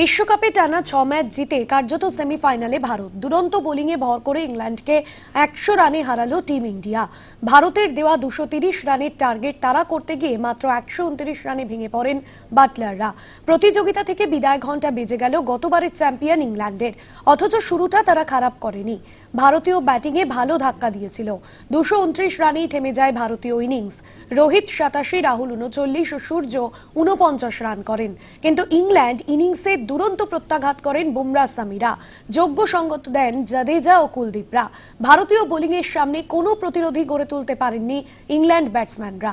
বিশ্বকাপে টানা ছ ম্যাচ জিতে কার্যত সেমিফাইনালে ভারত দুরন্ত বোলিংয়ে ভর করে ইংল্যান্ডকে একশো রানে হারালো টিম ইন্ডিয়া ভারতের দেওয়া দুশো তিরিশ রানের টার্গেট তারা করতে গিয়ে মাত্র একশো উনত্রিশ রানে ভেঙে পড়েন বাটলাররা প্রতিযোগিতা থেকে বিদায় ঘন্টা বেজে গেল গতবারের চ্যাম্পিয়ন ইংল্যান্ডের অথচ শুরুটা তারা খারাপ করেনি ভারতীয় ব্যাটিংয়ে ভালো ধাক্কা দিয়েছিল দুশো উনত্রিশ রানেই থেমে যায় ভারতীয় ইনিংস রোহিত সাতাশি রাহুল উনচল্লিশ ও সূর্য উনপঞ্চাশ রান করেন কিন্তু ইংল্যান্ড ইনিংসে দুরন্ত প্রত্যাঘাত করেন বুমরা সামিরা যোগ্য সঙ্গত দেন জাদেজা ও কুলদীপরা ভারতীয় বোলিংয়ের সামনে কোনো প্রতিরোধী গড়ে তুলতে পারেননি ইংল্যান্ড ব্যাটসম্যানরা